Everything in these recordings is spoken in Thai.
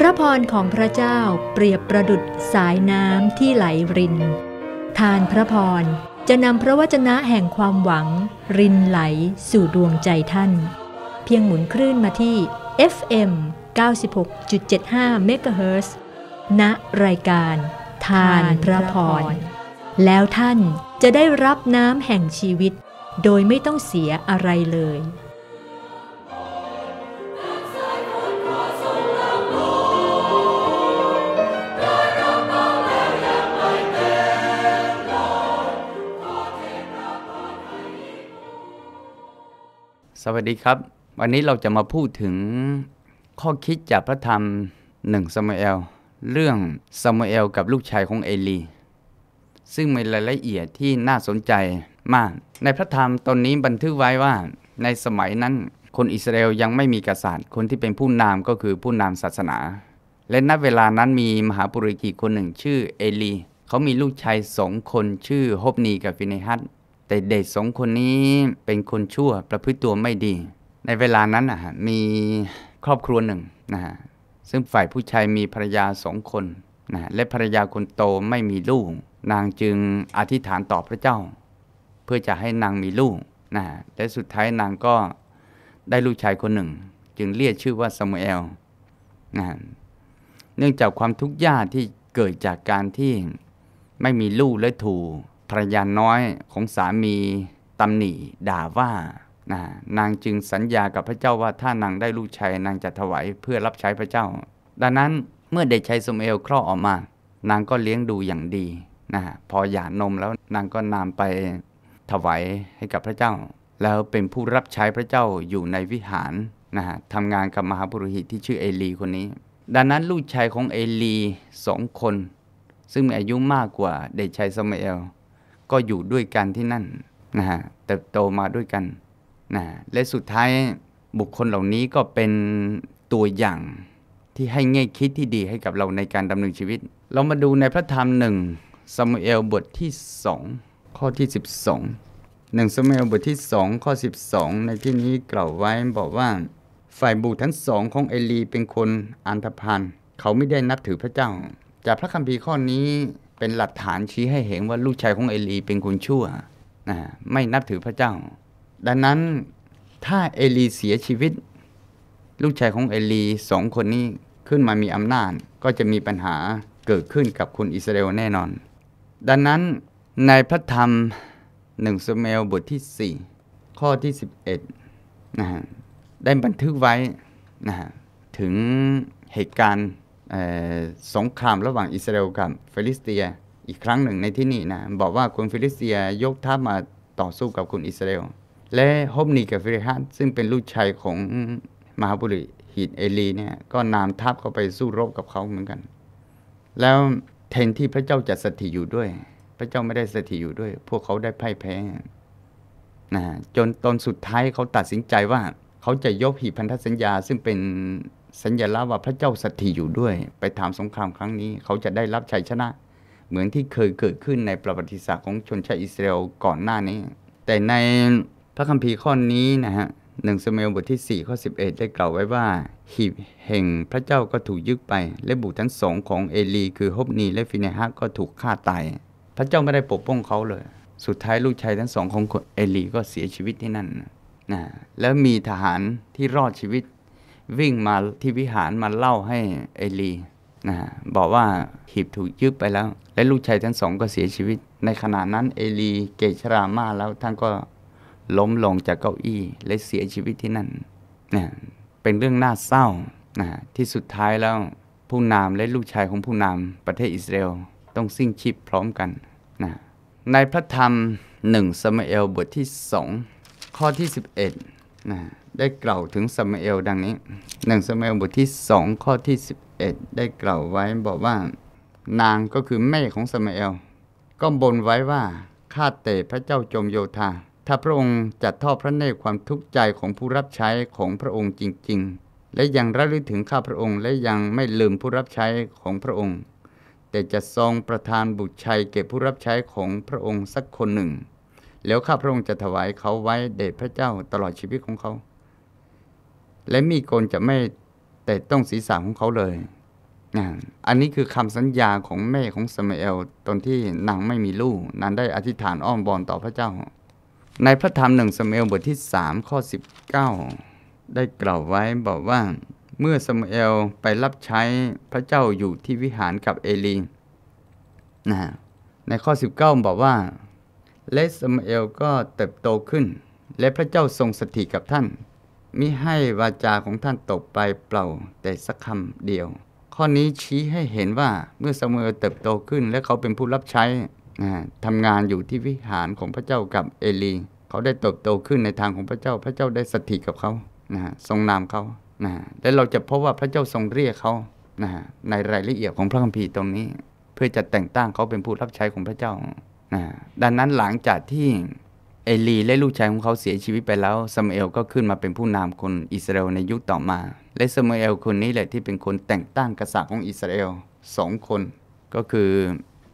พระพรของพระเจ้าเปรียบประดุดสายน้ำที่ไหลริน ทานพระพรจะนำพระวจนะแห่งความหวัง รินไหลสู่ดวงใจท่าน เพียงหมุนคลื่นมาที่ FM 96.75เเมกะฮิร์ณรายการทานพระพร แล้วท่านจะได้รับน้ำแห่งชีวิตโดยไม่ต้องเสียอะไรเลยสวัสดีครับ วันนี้เราจะมาพูดถึงข้อคิดจากพระธรรมหนึ่งซามูเอล เรื่องซามูเอล กับลูกชายของเอลี ซึ่งมีรายละเอียดที่น่าสนใจมาก ในพระธรรมตอนนี้บันทึกไว้ว่า ในสมัยนั้นคนอิสราเอลยังไม่มีกษัตริย์คนที่เป็นผู้นำก็คือผู้นำศาสนา และณเวลานั้นมีมหาปุริกีคนหนึ่งชื่อเอลีเขามีลูกชายสองคนชื่อฮบนีกับฟินเนฮัตแต่เด็กสองคนนี้เป็นคนชั่วประพฤติตัวไม่ดี ในเวลานั้นนะฮะมีครอบครัวหนึ่งนะฮะซึ่งฝ่ายผู้ชายมีภรรยาสองคนนะและภรรยาคนโตไม่มีลูก นางจึงอธิษฐานต่อพระเจ้า เพื่อจะให้นางมีลูกนะและสุดท้ายนางก็ได้ลูกชายคนหนึ่ง จึงเรียกชื่อว่าสมุเอลนะเนื่องจากความทุกข์ยากที่เกิดจากการที่ไม่มีลูกและถูกภรรยาน้อยของสามีตำหนิด่าว่านะนางจึงสัญญากับพระเจ้าว่า ถ้านางได้ลูกชายนางจะถวายเพื่อรับใช้พระเจ้า ดังนั้นเมื่อเด็กชายสมเอลคลอดออกมา นางก็เลี้ยงดูอย่างดีนะพอหย่านมแล้วนางก็นำไปถวายให้กับพระเจ้า แล้วเป็นผู้รับใช้พระเจ้าอยู่ในวิหารนะฮะทำงานกับมหาบุรุษที่ชื่อเอลีคนนี้ ดังนั้นลูกชายของเอลีสองคน ซึ่งมีอายุมากกว่าเด็กชายสมเอลก็อยู่ด้วยกันที่นั่นนะฮะเติบโตมาด้วยกันนะและสุดท้ายบุคคลเหล่านี้ก็เป็นตัวอย่างที่ให้แง่คิดที่ดีให้กับเราในการดำเนินชีวิต เรามาดูในพระธรรมหนึ่งซามูเอลบทที่สองข้อที่ส2ิบองหนึ่งซามูเอลบทที่สองข้อส2ิบองในที่นี้กล่าวไว้บอกว่าฝ่ายบุตรทั้งสอง ของเอลีเป็นคนอันธพาลเขาไม่ได้นับถือพระเจ้า จากพระคัมภีร์ข้อนี้เป็นหลักฐานชี้ให้เห็นว่าลูกชายของเอลีเป็นคนชั่วนะไม่นับถือพระเจ้า ดังนั้นถ้าเอลีเสียชีวิต ลูกชายของเอลีสองคนนี้ขึ้นมามีอำนาจ ก็จะมีปัญหาเกิดขึ้นกับคุณอิสราเอลแน่นอน ดังนั้นในพระธรรมหนึ่งสมเอลบทที่ 4 ข้อที่ 11นะฮะได้บันทึกไว้นะฮะถึงเหตุการณ์สงครามระหว่างอิสราเอลกับฟิลิสเตียอีกครั้งหนึ่งในที่นี่นะบอกว่าคุณฟิลิสเตียยกทัพมาต่อสู้กับคุณอิสราเอลและฮอบนีกับฟิริฮัตซึ่งเป็นลูกชายของมหาบุรุษหิดเอลี เนี่ย ก็นำทัพเข้าไปสู้รบกับเขาเหมือนกัน แล้วแทนที่พระเจ้าจะสถิตอยู่ด้วย พระเจ้าไม่ได้สถิตอยู่ด้วย พวกเขาได้พ่ายแพ้นะจนตอนสุดท้ายเขาตัดสินใจว่าเขาจะยกหีพันธสัญญาซึ่งเป็นสัญญลักษณ์ว่าพระเจ้าสถิตอยู่ด้วย ไปถามสงครามครั้งนี้เขาจะได้รับชัยชนะ เหมือนที่เคยเกิดขึ้นในประวัติศาสตร์ของชนชาติอิสราเอลก่อนหน้านี้ แต่ในพระคัมภีร์ข้อนี้นะฮะหนึ่งสมัยลบทที่4ข้อ11 ได้กล่าวไว้ว่าหีบแห่งพระเจ้าก็ถูกยึดไป และบุตรทั้งสองของเอลีคือฮบนีและฟินเนฮัก็ถูกฆ่าตาย พระเจ้าไม่ได้ปกป้องเขาเลย สุดท้ายลูกชายทั้งสองของเอลี ก็เสียชีวิตที่นั่นนะแล้วมีทหารที่รอดชีวิตวิ่งมาที่วิหารมาเล่าให้เอลีนะบอกว่าหีบถูกยึดไปแล้ว และลูกชายทั้งสองก็เสียชีวิต ในขณะนั้นเอลีเกชรามาแล้วท่านก็ล้มลงจากเก้าอี้และเสียชีวิตที่นั่นนะเป็นเรื่องน่าเศร้านะที่สุดท้ายแล้วผู้นำและลูกชายของผู้นำประเทศอิสราเอลต้องสิ้นชีพพร้อมกันนะ ในพระธรรมหนึ่งสมเอลบทที่สองข้อที่11นะได้กล่าวถึงสมาเอล ดังนี้หนึ่งสมาเอลบทที่สองข้อที่สิบเอ็ดได้กล่าวไว้บอกว่า นางก็คือแม่ของสมาเอลก็บนไว้ว่าข้าแต่พระเจ้าจมโยธาถ้าพระองค์จัดทอดพระเนตรความทุกข์ใจของผู้รับใช้ของพระองค์จริง ๆ และยังระลึกถึงข้าพระองค์และยังไม่ลืมผู้รับใช้ของพระองค์ แต่จะทรงประทานบุตรชัยแก่ผู้รับใช้ของพระองค์สักคนหนึ่ง แล้วข้าพระองค์จะถวายเขาไว้เดชพระเจ้าตลอดชีวิตของเขาและมีคโกนจะไม่แตะต้องศีรษะของเขาเลยอันนี้คือคำสัญญาของแม่ของสมยเอลตอนที่นางไม่มีลูกนางได้อธิษฐานอ้อมบอนต่อพระเจ้า ในพระธรรมหนึ่งสมยเอลบทที่สามข้อสิบเก้าได้กล่าวไว้บอกว่าเมื่อสมยเอลไปรับใช้พระเจ้าอยู่ที่วิหารกับเอลีนะในข้อ 19 บอกว่าและสมยเอลก็เติบโตขึ้นและพระเจ้าทรงสถิตกับท่านมิให้วาจาของท่านตกไปเปล่าแต่สักคำเดียว ข้อนี้ชี้ให้เห็นว่าเมื่อสมอเติบโตขึ้นและเขาเป็นผู้รับใช้ทำงานอยู่ที่วิหารของพระเจ้ากับเอลีเขาได้เติบโตขึ้นในทางของพระเจ้าพระเจ้าได้สถิตกับเขานะทรงนามเขานะและเราจะพบว่าพระเจ้าทรงเรียกเขานะในรายละเอียดของพระคัมภีร์ตรงนี้ เพื่อจะแต่งตั้งเขาเป็นผู้รับใช้ของพระเจ้านะดังนั้นหลังจากที่เอลีและลูกชายของเขาเสียชีวิตไปแล้วซามูเอลก็ขึ้นมาเป็นผู้นำคนอิสราเอลในยุคต่อมา และซามูเอลคนนี้แหละที่เป็นคน แต่งตั้งกษัตริย์ของอิสราเอลสองคนก็คือ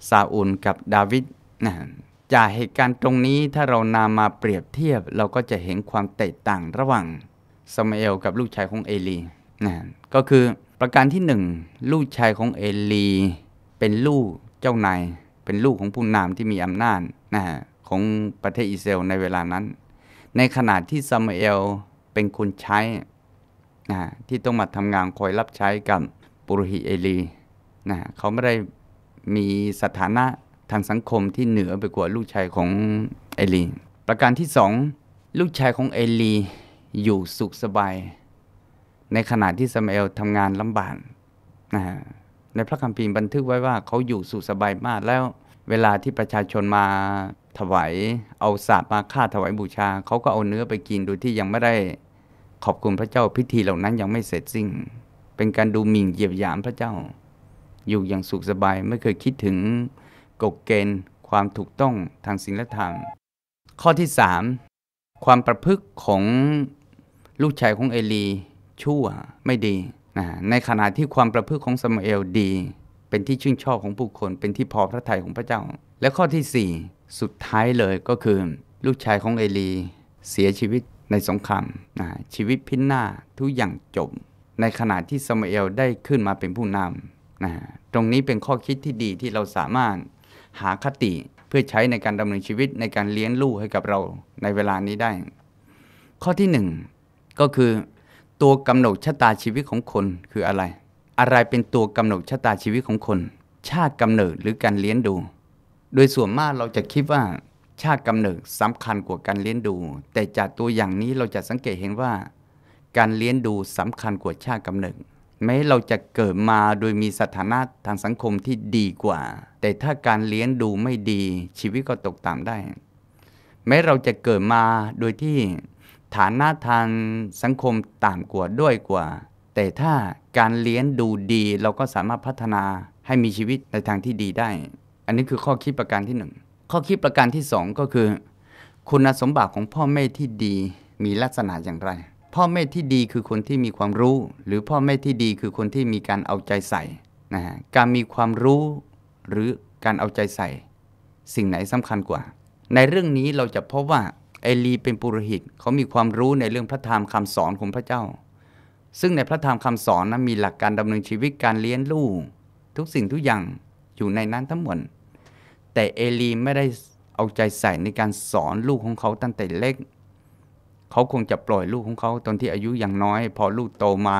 ซาอูลกับดาวิดนะจากเหตุการณ์ตรงนี้ถ้าเรานำมาเปรียบเทียบ เราก็จะเห็นความแตกต่างระหว่างซามูเอลกับลูกชายของเอลีนะก็คือประการที่หนึ่งลูกชายของเอลี เป็นลูกเจ้านายเป็นลูกของผู้นำที่มีอำนาจนะฮะของประเทศอิสราเอลในเวลานั้น ในขณะที่ซามูเอลเป็นคนใช้นะที่ต้องมาทำงานคอยรับใช้กับปุโรหิตเอลีนะเขาไม่ได้มีสถานะทางสังคมที่เหนือไปกว่าลูกชายของเอลี ประการที่สองลูกชายของเอลีอยู่สุขสบาย ในขณะที่ซามูเอลทำงานลำบากนะในพระคัมภีร์บันทึกไว้ว่าเขาอยู่สุขสบายมากแล้วเวลาที่ประชาชนมาถวายเอาศาบมาฆ่าถวายบูชา เขาก็เอาเนื้อไปกินโดยที่ยังไม่ได้ขอบคุณพระเจ้าพิธีเหล่านั้นยังไม่เสร็จสิ้นเป็นการดูหมิ่นเหยียบหยามพระเจ้า อยู่อย่างสุขสบายไม่เคยคิดถึงกฎเกณฑ์ความถูกต้องทางศีลธรรม ข้อที่สามความประพฤติของลูกชายของเอลีชั่วไม่ดีนะในขณะที่ความประพฤติของสมเอลดีเป็นที่ชื่นชอบของผู้คน เป็นที่พอพระทัยของพระเจ้า และข้อที่ 4 สุดท้ายเลยก็คือลูกชายของเอลีเสียชีวิตในสงครามนะชีวิตพินาศทุกอย่างจบ ในขณะที่สมาเอลได้ขึ้นมาเป็นผู้นำนะตรงนี้เป็นข้อคิดที่ดีที่เราสามารถหาคติเพื่อใช้ในการดำเนินชีวิตในการเลี้ยงลูกให้กับเราในเวลานี้ได้ ข้อที่ 1 ก็คือตัวกำหนดชะตาชีวิตของคนคืออะไรอะไรเป็นตัวกำหนดชะตาชีวิตของคน ชาติกำเนิดหรือการเลี้ยงดู โดยส่วนมากเราจะคิดว่าชาติกำเนิดสำคัญกว่าการเลี้ยงดู แต่จากตัวอย่างนี้เราจะสังเกตเห็นว่า การเลี้ยงดูสำคัญกว่าชาติกำเนิดแม้เราจะเกิดมาโดยมีสถานะทางสังคมที่ดีกว่า แต่ถ้าการเลี้ยงดูไม่ดีชีวิตก็ตกต่ำได้แม้เราจะเกิดมาโดยที่ฐานะทางสังคมต่ำกว่าด้วยกว่าแต่ถ้าการเลี้ยงดูดีเราก็สามารถพัฒนาให้มีชีวิตในทางที่ดีได้ อันนี้คือข้อคิดประการที่ 1 ข้อคิดประการที่2ก็คือคุณสมบัติของพ่อแม่ที่ดีมีลักษณะอย่างไร พ่อแม่ที่ดีคือคนที่มีความรู้ หรือพ่อแม่ที่ดีคือคนที่มีการเอาใจใส่นะฮะการมีความรู้หรือการเอาใจใส่ สิ่งไหนสำคัญกว่า ในเรื่องนี้เราจะพบว่าเอลีเป็นปุโรหิต เขามีความรู้ในเรื่องพระธรรมคำสอนของพระเจ้าซึ่งในพระธรรมคำสอนนะมีหลักการดำเนินชีวิตการเลี้ยงลูก ทุกสิ่งทุกอย่างอยู่ในนั้นทั้งหมดแต่เอลีไม่ได้เอาใจใส่ในการสอนลูกของเขาตั้งแต่เล็ก เขาคงจะปล่อยลูกของเขา ตอนที่อายุยังน้อย พอลูกโตมา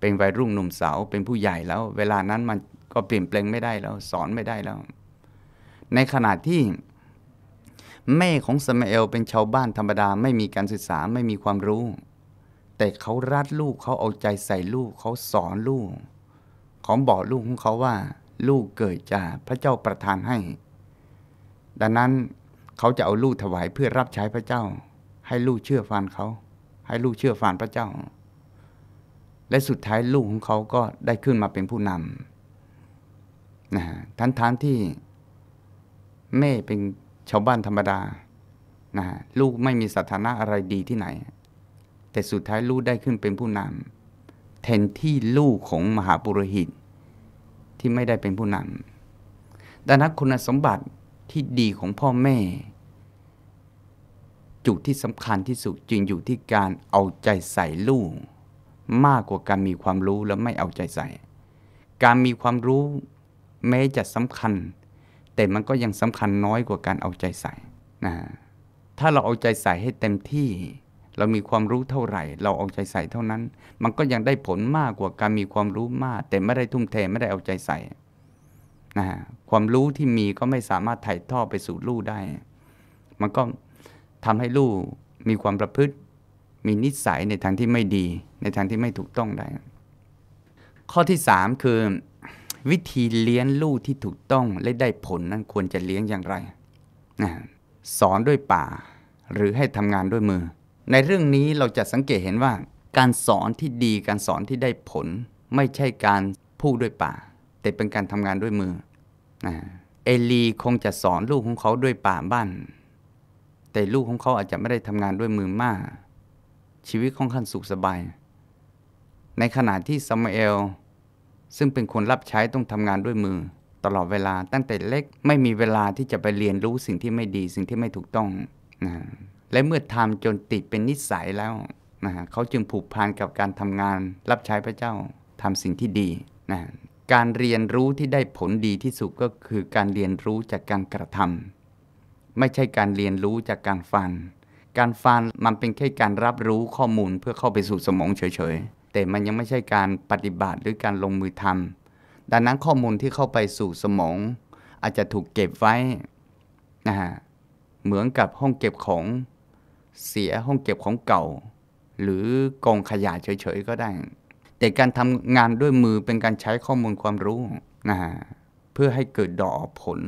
เป็นวัยรุ่นหนุ่มสาวเป็นผู้ใหญ่แล้ว เวลานั้นมันก็เปลี่ยนแปลงไม่ได้แล้วสอนไม่ได้แล้วในขณะที่แม่ของสมาเอลเป็นชาวบ้านธรรมดาไม่มีการศึกษาไม่มีความรู้แต่เขารัดลูกเขาเอาใจใส่ลูกเขาสอนลูกเขาบอกลูกของเขาว่า ลูกเกิดจากพระเจ้าประทานให้ ดังนั้นเขาจะเอาลูกถวายเพื่อรับใช้พระเจ้า ให้ลูกเชื่อฟันเขา ให้ลูกเชื่อฟันพระเจ้า และสุดท้ายลูกของเขาก็ได้ขึ้นมาเป็นผู้นำนะทัทัทที่ แม่เป็นชาวบ้านธรรมดานะลูกไม่มีสถานะอะไรดีที่ไหนแต่สุดท้ายลูกได้ขึ้นเป็นผู้นำแทนที่ลูกของมหาปุโรหิต ที่ไม่ได้เป็นผู้นำดังนั้นคุณสมบัติที่ดีของพ่อแม่ จุดที่สำคัญที่สุดจึงอยู่ที่การเอาใจใส่ลูก มากกว่าการมีความรู้และไม่เอาใจใส่ การมีความรู้แม้จะสำคัญ แต่มันก็ยังสำคัญน้อยกว่าการเอาใจใส่นะถ้าเราเอาใจใส่ให้เต็มที่เรามีความรู้เท่าไหร่ เราเอาใจใส่เท่านั้น มันก็ยังได้ผลมากกว่าการมีความรู้มาก แต่ไม่ได้ทุ่มเท ไม่ได้เอาใจใส่นะฮะความรู้ที่มีก็ไม่สามารถถ่ายทอดไปสู่ลูกได้ มันก็ทำให้ลูกมีความประพฤติ มีนิสัยในทางที่ไม่ดี ในทางที่ไม่ถูกต้องได้ ข้อที่สามคือวิธีเลี้ยงลูกที่ถูกต้องและได้ผลนั้นควรจะเลี้ยงอย่างไรนะสอนด้วยป่า หรือให้ทำงานด้วยมือในเรื่องนี้เราจะสังเกตเห็นว่า การสอนที่ดีการสอนที่ได้ผลไม่ใช่การพูดด้วยปากแต่เป็นการทำงานด้วยมือนะเอลีคงจะสอนลูกของเขาด้วยปากบ้าน แต่ลูกของเขาอาจจะไม่ได้ทำงานด้วยมือมาก ชีวิตของขั้นสุขสบาย ในขณะที่ซามูเอลซึ่งเป็นคนรับใช้ต้องทำงานด้วยมือ ตลอดเวลาตั้งแต่เล็กไม่มีเวลาที่จะไปเรียนรู้สิ่งที่ไม่ดีสิ่งที่ไม่ถูกต้องนะและเมื่อทำจนติดเป็นนิสัยแล้วนะฮะเขาจึงผูกพันกับการทำงาน รับใช้พระเจ้าทำสิ่งที่ดีนะการเรียนรู้ที่ได้ผลดีที่สุดก็คือการเรียนรู้จากการกระทำไม่ใช่การเรียนรู้จากการฟังการฟังมันเป็นแค่การรับรู้ข้อมูลเพื่อเข้าไปสู่สมองเฉยๆแต่มันยังไม่ใช่การปฏิบัติหรือการลงมือทำดังนั้นข้อมูลที่เข้าไปสู่สมอง อาจจะถูกเก็บไว้นะฮะเหมือนกับห้องเก็บของเสียห้องเก็บของเก่าหรือกองขยะเฉย ๆ ก็ได้ แต่การทำงานด้วยมือเป็นการใช้ข้อมูลความรู้นะฮะเพื่อให้เกิดดอกผล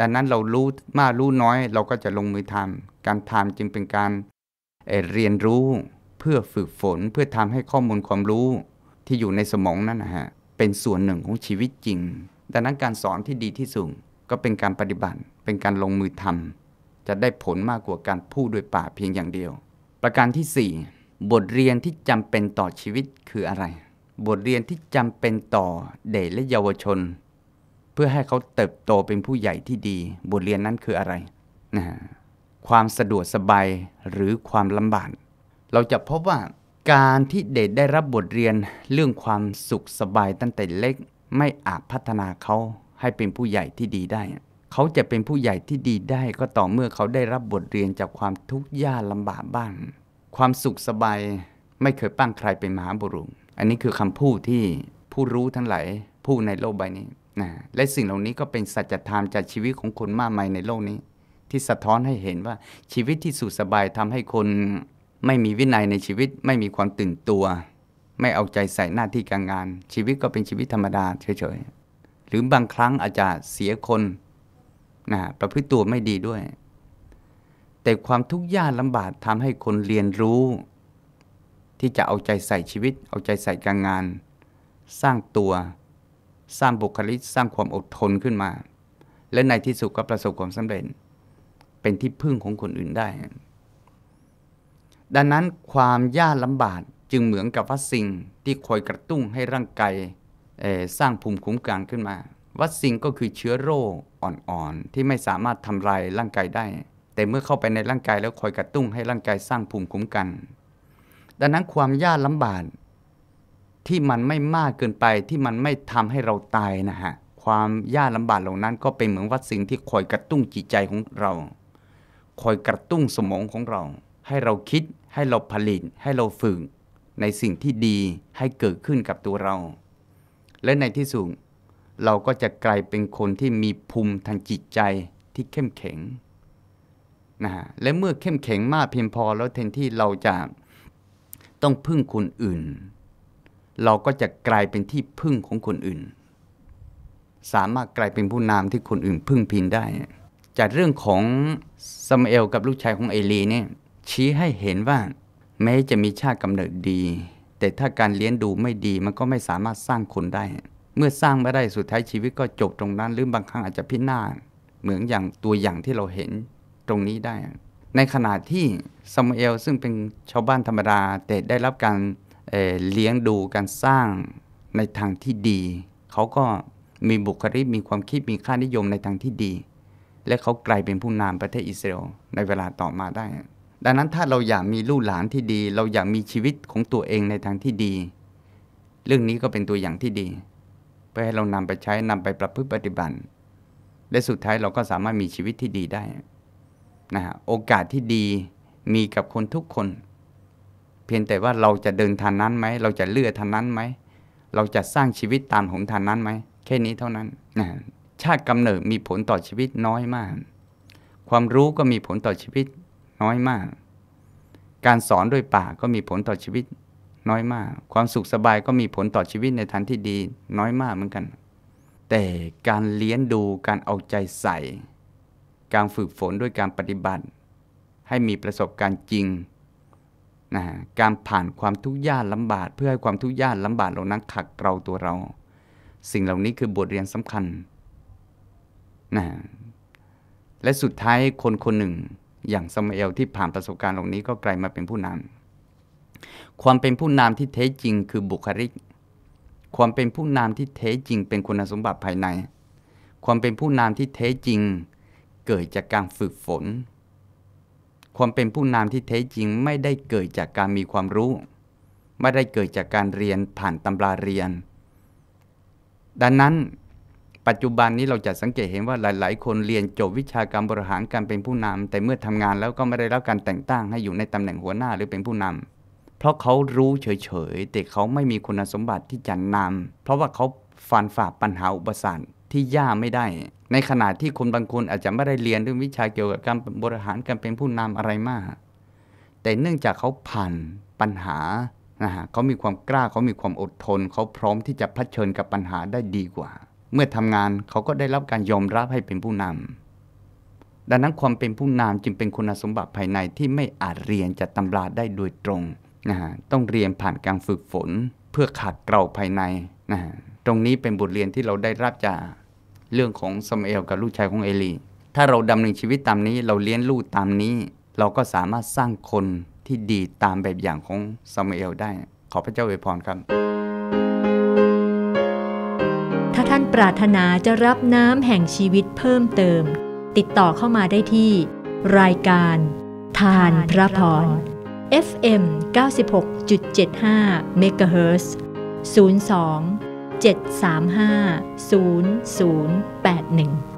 ดังนั้นเรารู้มากรู้น้อยเราก็จะลงมือทำการทำจึงเป็นการเเรียนรู้เพื่อฝึกฝนเพื่อทำให้ข้อมูลความรู้ที่อยู่ในสมองนั่นนะฮะเป็นส่วนหนึ่งของชีวิตจริง ดังนั้นการสอนที่ดีที่สุดก็เป็นการปฏิบัติเป็นการลงมือทำจะได้ผลมากกว่าการพูดด้วยปากเพียงอย่างเดียว ประการที่ 4 บทเรียนที่จำเป็นต่อชีวิตคืออะไร บทเรียนที่จำเป็นต่อเด็กและเยาวชน เพื่อให้เขาเติบโตเป็นผู้ใหญ่ที่ดี บทเรียนนั้นคืออะไรนะความสะดวกสบายหรือความลำบาก เราจะพบว่าการที่เด็กได้รับบทเรียนเรื่องความสุขสบายตั้งแต่เล็กไม่อาจพัฒนาเขาให้เป็นผู้ใหญ่ที่ดีได้เขาจะเป็นผู้ใหญ่ที่ดีได้ก็ต่อเมื่อเขาได้รับบทเรียนจากความทุกข์ยากลำบากบ้างความสุขสบายไม่เคยปั้งใครเป็นมหาบุรุษ อันนี้คือคำพูดที่ผู้รู้ทั้งหลายผู้ในโลกใบนี้นะ และสิ่งเหล่านี้ก็เป็นสัจธรรมจากชีวิตของคนมากมายในโลกนี้ ที่สะท้อนให้เห็นว่าชีวิตที่สุขสบายทำให้คน ไม่มีวินัยในชีวิต ไม่มีความตื่นตัว ไม่เอาใจใส่หน้าที่การงาน ชีวิตก็เป็นชีวิตธรรมดาเฉยๆ หรือบางครั้งอาจจะเสียคนนะประพฤติตัวไม่ดีด้วยแต่ความทุกข์ยากลำบากทำให้คนเรียนรู้ ที่จะเอาใจใส่ชีวิต เอาใจใส่การงาน สร้างตัวสร้างบุคลิกสร้างความอดทนขึ้นมา และในที่สุดก็ประสบความสำเร็จ เป็นที่พึ่งของคนอื่นได้ ดังนั้นความยากลำบากจึงเหมือนกับว่าสิ่งที่คอยกระตุ้นให้ร่างกายสร้างภูมิคุ้มกันขึ้นมาวัคซิงก็คือเชื้อโรคอ่อนๆที่ไม่สามารถทำลายร่างกายได้ แต่เมื่อเข้าไปในร่างกายแล้วคอยกระตุ้ง ให้ร่างกายสร้างภูมิคุ้มกัน ดังนั้นความยากลำบากที่มันไม่มากเกินไปที่มันไม่ทำให้เราตายนะฮะความยากลำบากเหล่านั้น ก็เป็นเหมือนวัคสินงที่คอยกระตุ้งจิตใจของเรา คอยกระตุ้งสมองของเรา ให้เราคิดให้เราผลิตให้เราฝึกในสิ่งที่ดีให้เกิดขึ้นกับตัวเรา และในที่สุดเราก็จะกลายเป็นคนที่มีภูมิทางจิตใจที่เข้มแข็งนะฮะ และเมื่อเข้มแข็งมากเพียงพอ แล้วแทนที่เราจะต้องพึ่งคนอื่น เราก็จะกลายเป็นที่พึ่งของคนอื่น สามารถกลายเป็นผู้นำที่คนอื่น พึ่งพิงได้ จากเรื่องของซามเอลกับลูกชายของเอลีเนี่ยชี้ให้เห็นว่า แม้จะมีชาติกำเนิดดี แต่ถ้าการเลี้ยงดูไม่ดีมันก็ไม่สามารถสร้างคนได้เมื่อสร้างไม่ได้สุดท้ายชีวิตก็จบตรงนั้นหรือบางครั้งอาจจะพินาศเหมือนอย่างตัวอย่างที่เราเห็นตรงนี้ได้ ในขณะที่ซามูเอลซึ่งเป็นชาวบ้านธรรมดาแต่ได้รับการเเลี้ยงดูการสร้างในทางที่ดี เขาก็มีบุคลิกมีความคิดมีค่านิยมในทางที่ดี และเขากลายเป็นผู้นำประเทศอิสราเอลในเวลาต่อมาได้ ดังนั้นถ้าเราอยากมีลูกหลานที่ดี เราอยากมีชีวิตของตัวเองในทางที่ดี เรื่องนี้ก็เป็นตัวอย่างที่ดีพื่อให้เรานำไปใช้นำไปประพฤติปฏิบัติและสุดท้ายเราก็สามารถมีชีวิตที่ดีได้นะฮะ โอกาสที่ดีมีกับคนทุกคน เพียงแต่ว่าเราจะเดินทางนั้นไหม เราจะเลือกทางนั้นไหม เราจะสร้างชีวิตตามหนทางนั้นไหมแค่นี้เท่านั้นนะชาติกำเนิดมีผลต่อชีวิตน้อยมาก ความรู้ก็มีผลต่อชีวิตน้อยมาก การสอนด้วยปากก็มีผลต่อชีวิตน้อยมาก ความสุขสบายก็มีผลต่อชีวิตในทานที่ดี น้อยมากเหมือนกัน แต่การเลี้ยงดู การเอาใจใส่ การฝึกฝนด้วยการปฏิบัติ ให้มีประสบการณ์จริงนะการผ่านความทุกข์ยากลำบากเพื่อให้ความทุกข์ยากลำบากเรานั้นขัดเราตัวเรา สิ่งเหล่านี้คือบทเรียนสำคัญนะและสุดท้ายคนคนหนึ่งอย่างสมาเอลที่ผ่านประสบการณ์เหล่านี้ก็กลายมาเป็นผู้นำความเป็นผู้นำที่แท้จริงคือบุคลิก ความเป็นผู้นำที่แท้จริงเป็นคุณสมบัติภายใน ความเป็นผู้นำที่แท้จริง เกิดจากการฝึกฝน ความเป็นผู้นำที่แท้จริงไม่ได้เกิดจากการมีความรู้ ไม่ได้เกิดจากการเรียนผ่านตำราเรียน ดังนั้นปัจจุบันนี้เราจะสังเกตเห็นว่าหลาย ๆ คนเรียนจบวิชาการบริหารการเป็นผู้นำ แต่เมื่อทำงานแล้วก็ไม่ได้รับการแต่งตั้งให้อยู่ในตำแหน่งหัวหน้าหรือเป็นผู้นำเพราะเขารู้เฉยๆ แต่เขาไม่มีคุณสมบัติที่จะนำ เพราะว่าเขาฟันฝ่าปัญหาอุปสรรคที่ย่าไม่ได้ ในขณะที่คนบางคนอาจจะไม่ได้เรียนเรื่องวิชาเกี่ยวกับการบริหารการเป็นผู้นำอะไรมาก แต่เนื่องจากเขาผ่านปัญหานะฮะเขามีความกล้า เขามีความอดทน เขาพร้อมที่จะเผชิญกับปัญหาได้ดีกว่า เมื่อทำงานเขาก็ได้รับการยอมรับให้เป็นผู้นำ ดังนั้นความเป็นผู้นำจึงเป็นคุณสมบัติภายในที่ไม่อาจเรียนจากตำราได้โดยตรงนะฮะต้องเรียนผ่านการฝึกฝนเพื่อขัดเกลาภายในนะฮะตรงนี้เป็นบทเรียนที่เราได้รับจากเรื่องของสมเอลกับลูกชายของเอลี ถ้าเราดำเนินชีวิตตามนี้เราเลี้ยงลูกตามนี้ เราก็สามารถสร้างคนที่ดีตามแบบอย่างของสมเอลได้ ขอพระเจ้าอวยพรครับ ถ้าท่านปรารถนาจะรับน้ำแห่งชีวิตเพิ่มเติม ติดต่อเข้ามาได้ที่ รายการทานพระพร FM 96.75เมกะเฮิร์ตซ์02 735 0081